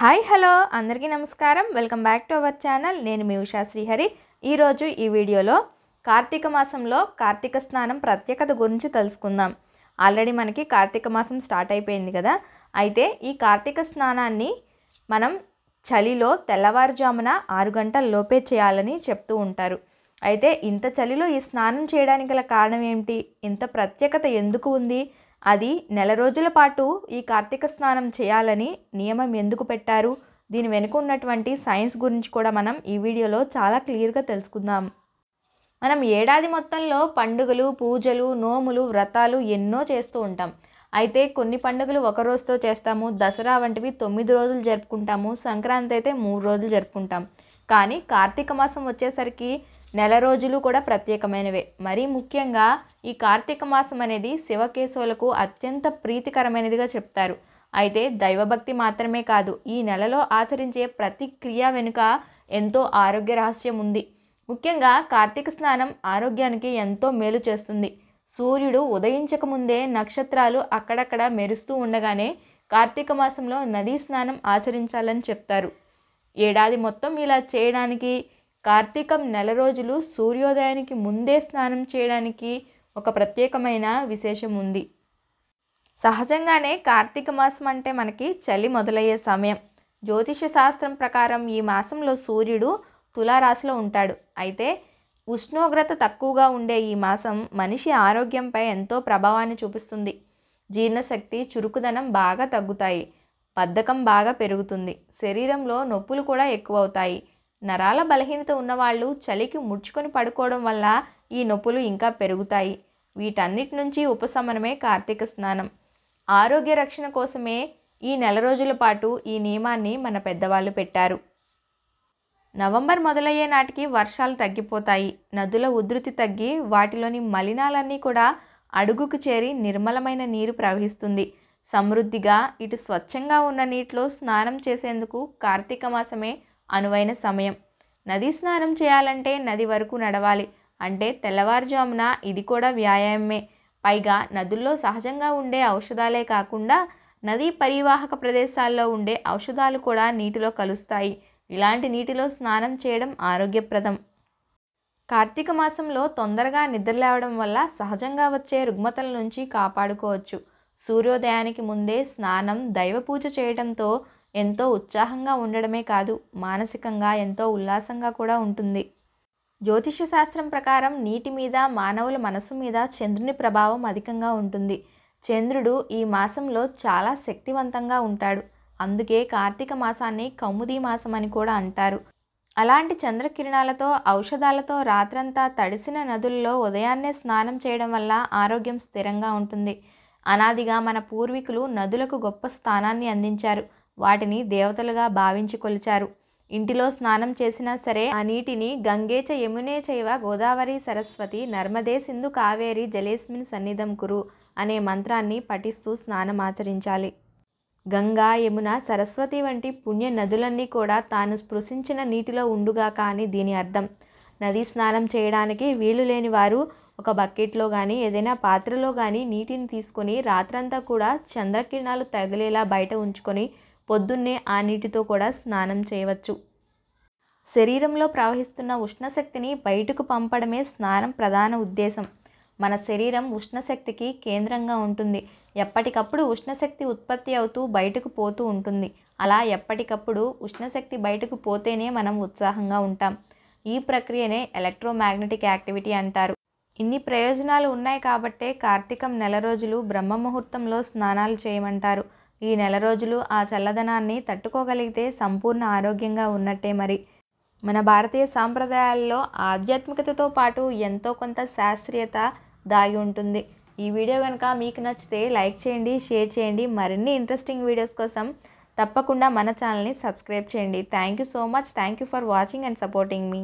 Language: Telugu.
హాయ్ హలో అందరికీ నమస్కారం welcome back to our channel నేను మీ ఉషా శ్రీహరి ఈరోజు ఈ వీడియోలో కార్తీక మాసంలో కార్తీక స్నానం ప్రత్యేకత గురించి తెలుసుకుందాం ఆల్రెడీ మనకి కార్తీక మాసం స్టార్ట్ అయిపోయింది కదా అయితే ఈ కార్తీక స్నానాన్ని మనం చలిలో తెల్లవారుజామున ఆరు గంటల లోపే చేయాలని చెప్తూ ఉంటారు అయితే ఇంత చలిలో ఈ స్నానం చేయడానికి గల కారణం ఏమిటి ఇంత ప్రత్యేకత ఎందుకు ఉంది అది నెల రోజుల పాటు ఈ కార్తీక స్నానం చేయాలని నియమం ఎందుకు పెట్టారు దీని వెనుక ఉన్నటువంటి సైన్స్ గురించి కూడా మనం ఈ వీడియోలో చాలా క్లియర్గా తెలుసుకుందాం మనం ఏడాది మొత్తంలో పండుగలు పూజలు నోములు వ్రతాలు ఎన్నో చేస్తూ ఉంటాం అయితే కొన్ని పండుగలు ఒక రోజుతో చేస్తాము దసరా వంటివి తొమ్మిది రోజులు జరుపుకుంటాము సంక్రాంతి అయితే మూడు రోజులు జరుపుకుంటాం కానీ కార్తీక మాసం వచ్చేసరికి నెల రోజులు కూడా ప్రత్యేకమైనవే మరీ ముఖ్యంగా ఈ కార్తీక మాసం అనేది శివకేశవులకు అత్యంత ప్రీతికరమైనదిగా చెప్తారు అయితే దైవభక్తి మాత్రమే కాదు ఈ నెలలో ఆచరించే ప్రతి క్రియ వెనుక ఎంతో ఆరోగ్య రహస్యం ఉంది ముఖ్యంగా కార్తీక స్నానం ఆరోగ్యానికి ఎంతో మేలు చేస్తుంది సూర్యుడు ఉదయించకముందే నక్షత్రాలు అక్కడక్కడ మెరుస్తూ ఉండగానే కార్తీక మాసంలో నదీ స్నానం ఆచరించాలని చెప్తారు ఏడాది మొత్తం ఇలా చేయడానికి కార్తీకం నెల రోజులు సూర్యోదయానికి ముందే స్నానం చేయడానికి ఒక ప్రత్యేకమైన విశేషం ఉంది సహజంగానే కార్తీక మాసం అంటే మనకి చలి మొదలయ్యే సమయం జ్యోతిష శాస్త్రం ప్రకారం ఈ మాసంలో సూర్యుడు తులారాశిలో ఉంటాడు అయితే ఉష్ణోగ్రత తక్కువగా ఉండే ఈ మాసం మనిషి ఆరోగ్యంపై ఎంతో ప్రభావాన్ని చూపిస్తుంది జీర్ణశక్తి చురుకుదనం బాగా తగ్గుతాయి బద్ధకం బాగా పెరుగుతుంది శరీరంలో నొప్పులు కూడా ఎక్కువవుతాయి నరాల బలహీనత ఉన్నవాళ్ళు చలికి ముడుచుకొని పడుకోవడం వల్ల ఈ నొప్పులు ఇంకా పెరుగుతాయి వీటన్నిటి నుంచి ఉపశమనమే కార్తీక స్నానం ఆరోగ్య రక్షణ కోసమే ఈ నెల రోజుల పాటు ఈ నియమాన్ని మన పెద్దవాళ్ళు పెట్టారు నవంబర్ మొదలయ్యే నాటికి వర్షాలు తగ్గిపోతాయి నదుల ఉధృతి తగ్గి వాటిలోని మలినాలన్నీ కూడా అడుగుకు చేరి నిర్మలమైన నీరు ప్రవహిస్తుంది సమృద్ధిగా ఇటు స్వచ్ఛంగా ఉన్న నీటిలో స్నానం చేసేందుకు కార్తీక మాసమే అనువైన సమయం నది స్నానం చేయాలంటే నది వరకు నడవాలి అంటే తెల్లవారుజామున ఇది కూడా వ్యాయామమే పైగా నదుల్లో సహజంగా ఉండే ఔషధాలే కాకుండా నదీ పరివాహక ప్రదేశాల్లో ఉండే ఔషధాలు కూడా నీటిలో కలుస్తాయి ఇలాంటి నీటిలో స్నానం చేయడం ఆరోగ్యప్రదం కార్తీక మాసంలో తొందరగా నిద్రలేవడం వల్ల సహజంగా వచ్చే రుగ్మతల నుంచి కాపాడుకోవచ్చు సూర్యోదయానికి ముందే స్నానం దైవ పూజ చేయడంతో ఎంతో ఉత్సాహంగా ఉండడమే కాదు మానసికంగా ఎంతో ఉల్లాసంగా కూడా ఉంటుంది జ్యోతిష్య శాస్త్రం ప్రకారం నీటి మీద మానవుల మనసు మీద చంద్రుని ప్రభావం అధికంగా ఉంటుంది చంద్రుడు ఈ మాసంలో చాలా శక్తివంతంగా ఉంటాడు అందుకే కార్తీక మాసాన్ని కౌముది మాసం అని కూడా అంటారు అలాంటి చంద్రకిరణాలతో ఔషధాలతో రాత్రంతా తడిసిన నదుల్లో ఉదయాన్నే స్నానం చేయడం వల్ల ఆరోగ్యం స్థిరంగా ఉంటుంది అనాదిగా మన పూర్వీకులు నదులకు గొప్ప స్థానాన్ని అందించారు వాటిని దేవతలుగా భావించి కొలిచారు ఇంటిలో స్నానం చేసినా సరే ఆ నీటిని గంగేచ యమునే చైవ గోదావరి సరస్వతి నర్మదే సింధు కావేరి జలేస్మిన్ సన్నిధం కురు అనే మంత్రాన్ని పఠిస్తూ స్నానం ఆచరించాలి గంగా యమున సరస్వతి వంటి పుణ్య నదులన్నీ కూడా తాను స్పృశించిన నీటిలో ఉండుగా కానీ దీని అర్థం నదీ స్నానం చేయడానికి వీలు లేని వారు ఒక బకెట్లో కానీ ఏదైనా పాత్రలో కానీ నీటిని తీసుకొని రాత్రంతా కూడా చంద్రకిరణాలు తగిలేలా బయట ఉంచుకొని పొద్దున్నే ఆ నీటితో కూడా స్నానం చేయవచ్చు శరీరంలో ప్రవహిస్తున్న ఉష్ణశక్తిని బయటకు పంపడమే స్నానం ప్రధాన ఉద్దేశం మన శరీరం ఉష్ణశక్తికి కేంద్రంగా ఉంటుంది ఎప్పటికప్పుడు ఉష్ణశక్తి ఉత్పత్తి అవుతూ బయటకు పోతూ ఉంటుంది అలా ఎప్పటికప్పుడు ఉష్ణశక్తి బయటకు పోతేనే మనం ఉత్సాహంగా ఉంటాం ఈ ప్రక్రియనే ఎలక్ట్రోమాగ్నెటిక్ యాక్టివిటీ అంటారు ఇన్ని ప్రయోజనాలు ఉన్నాయి కాబట్టే కార్తీకం నెల రోజులు బ్రహ్మ ముహూర్తంలో స్నానాలు చేయమంటారు ఈ నెల రోజులు ఆ చల్లదనాన్ని తట్టుకోగలిగితే సంపూర్ణ ఆరోగ్యంగా ఉన్నట్టే మరి మన భారతీయ సాంప్రదాయాల్లో ఆధ్యాత్మికతతో పాటు ఎంతో కొంత శాస్త్రీయత దాగి ఉంటుంది ఈ వీడియో కనుక మీకు నచ్చితే లైక్ చేయండి షేర్ చేయండి మరిన్ని ఇంట్రెస్టింగ్ వీడియోస్ కోసం తప్పకుండా మన ఛానల్ని సబ్స్క్రైబ్ చేయండి thank you so much thank you for watching and supporting me